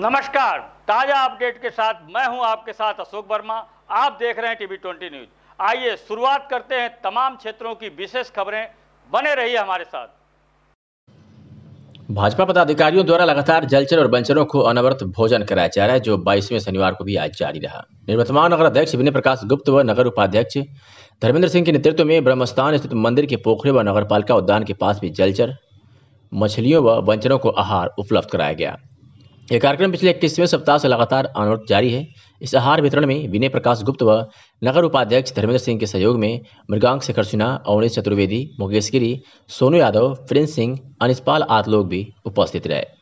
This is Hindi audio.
नमस्कार ताज़ा अपडेट के साथ मैं हूं आपके साथ अशोक वर्मा आप देख रहे हैं टीवी ट्वेंटी न्यूज आइए शुरुआत करते हैं तमाम क्षेत्रों की विशेष खबरें बने रहिए हमारे साथ भाजपा पदाधिकारियों द्वारा लगातार जलचर और बंचरों को अनवरत भोजन कराया जा रहा है जो बाईसवें शनिवार को भी आज जारी रहा निर्वतमान नगर अध्यक्ष विनय प्रकाश गुप्त व नगर उपाध्यक्ष धर्मेंद्र सिंह के नेतृत्व में ब्रह्मस्थान स्थित मंदिर के पोखरे व पालिका उद्यान के पास भी जलचर मछलियों व बंचरों को आहार उपलब्ध कराया गया यह कार्यक्रम पिछले इक्कीसवें सप्ताह से लगातार अनवरत जारी है इस आहार वितरण में विनय प्रकाश गुप्त व नगर उपाध्यक्ष धर्मेंद्र सिंह के सहयोग में मृगांक शेखर सिन्हा अवनीश चतुर्वेदी मुकेश गिरी सोनू यादव प्रिंस सिंह अनिसपाल आदि लोग भी उपस्थित रहे